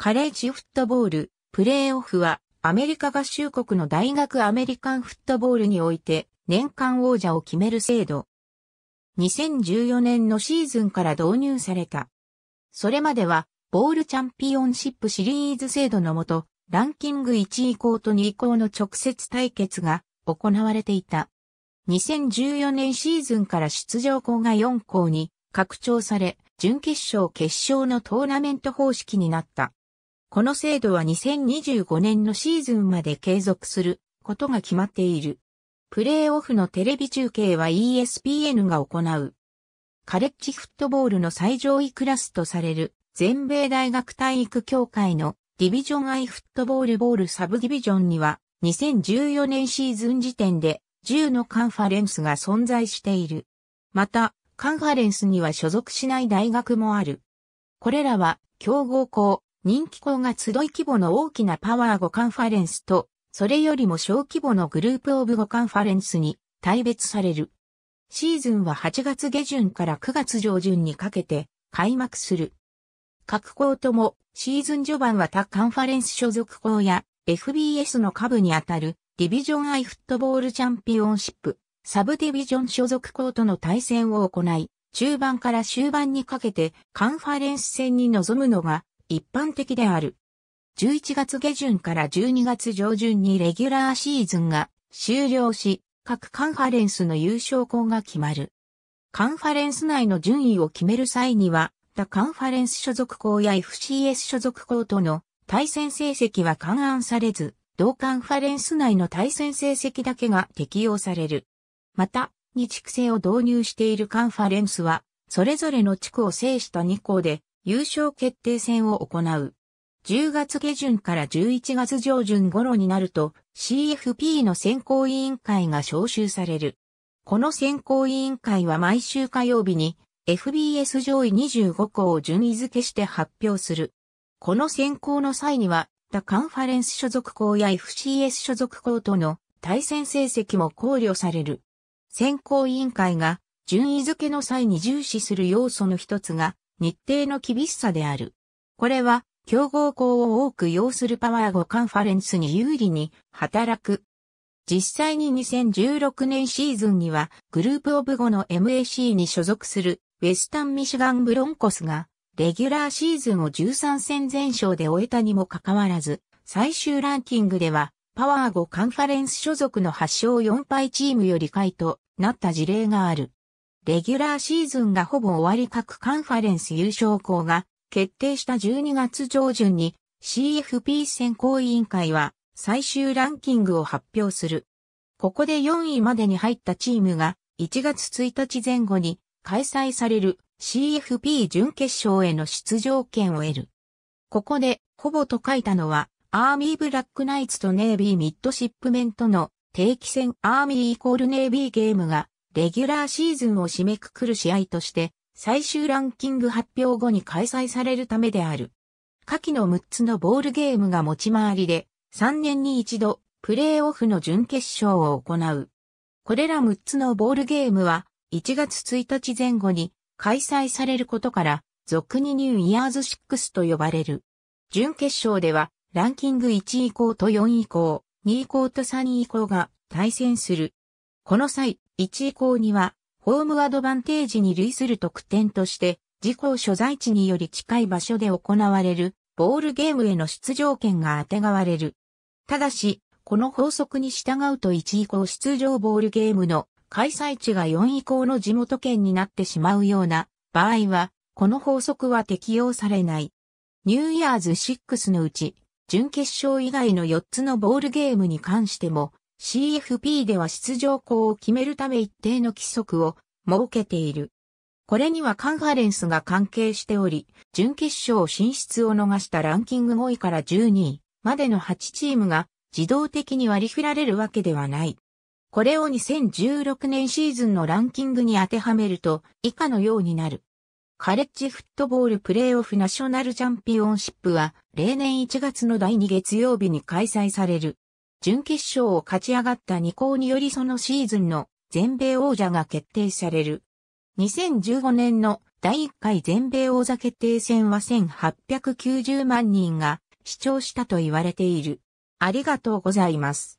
カレッジフットボール、プレーオフは、アメリカ合衆国の大学アメリカンフットボールにおいて、年間王者を決める制度。2014年のシーズンから導入された。それまでは、ボールチャンピオンシップシリーズ制度のもと、ランキング1位校と2位校の直接対決が行われていた。2014年シーズンから出場校が4校に拡張され、準決勝決勝のトーナメント方式になった。この制度は2025年のシーズンまで継続することが決まっている。プレーオフのテレビ中継は ESPN が行う。カレッジフットボールの最上位クラスとされる全米大学体育協会のディビジョンアイフットボールボールサブディビジョンには2014年シーズン時点で10のカンファレンスが存在している。また、カンファレンスには所属しない大学もある。これらは、強豪校、人気校が集い規模の大きなパワー5カンファレンスと、それよりも小規模のグループオブ5カンファレンスに大別される。シーズンは8月下旬から9月上旬にかけて開幕する。各校ともシーズン序盤は他カンファレンス所属校や FBS の下部にあたるディビジョンアイフットボールチャンピオンシップ、サブディビジョン所属校との対戦を行い、中盤から終盤にかけてカンファレンス戦に臨むのが一般的である。11月下旬から12月上旬にレギュラーシーズンが終了し、各カンファレンスの優勝校が決まる。カンファレンス内の順位を決める際には、他カンファレンス所属校や FCS 所属校との対戦成績は勘案されず、同カンファレンス内の対戦成績だけが適用される。また、2地区制を導入しているカンファレンスは、それぞれの地区を制した2校で、優勝決定戦を行う。10月下旬から11月上旬頃になると CFP の選考委員会が招集される。この選考委員会は毎週火曜日に FBS 上位25校を順位付けして発表する。この選考の際には他カンファレンス所属校や FCS 所属校との対戦成績も考慮される。選考委員会が順位付けの際に重視する要素の一つが日程の厳しさである。これは、競合校を多く要するパワー5カンファレンスに有利に働く。実際に2016年シーズンにはグループオブ5の MAC に所属するウェスタンミシガンブロンコスがレギュラーシーズンを13戦全勝で終えたにもかかわらず最終ランキングではパワー5カンファレンス所属の8勝4敗チームより下位となった事例がある。レギュラーシーズンがほぼ終わり各カンファレンス優勝校が決定した12月上旬に CFP 選考委員会は最終ランキングを発表する。ここで4位までに入ったチームが1月1日前後に開催される CFP 準決勝への出場権を得る。ここで、ほぼと書いたのは、アーミーブラックナイツとネイビーミッドシップメントの定期戦アーミーイコールネイビーゲームがレギュラーシーズンを締めくくる試合として、最終ランキング発表後に開催されるためである。下記の6つのボールゲームが持ち回りで、3年に一度、プレーオフの準決勝を行う。これら6つのボールゲームは、1月1日前後に開催されることから、俗にニューイヤーズ6と呼ばれる。準決勝では、ランキング1以降と4以降、2以降と3以降が対戦する。この際、1以降には、ホームアドバンテージに類する特典として、自己所在地により近い場所で行われる、ボールゲームへの出場権が当てがわれる。ただし、この法則に従うと1以降出場ボールゲームの開催地が4以降の地元県になってしまうような場合は、この法則は適用されない。ニューイヤーズ6のうち、準決勝以外の4つのボールゲームに関しても、CFP では出場校を決めるため一定の規則を設けている。これにはカンファレンスが関係しており、準決勝進出を逃したランキング5位から12位までの8チームが自動的に割り振られるわけではない。これを2016年シーズンのランキングに当てはめると以下のようになる。カレッジフットボールプレイオフナショナルチャンピオンシップは例年1月の第2月曜日に開催される。準決勝を勝ち上がった2校によりそのシーズンの全米王者が決定される。2015年の第1回全米王座決定戦は1890万人が視聴したと言われている。ありがとうございます。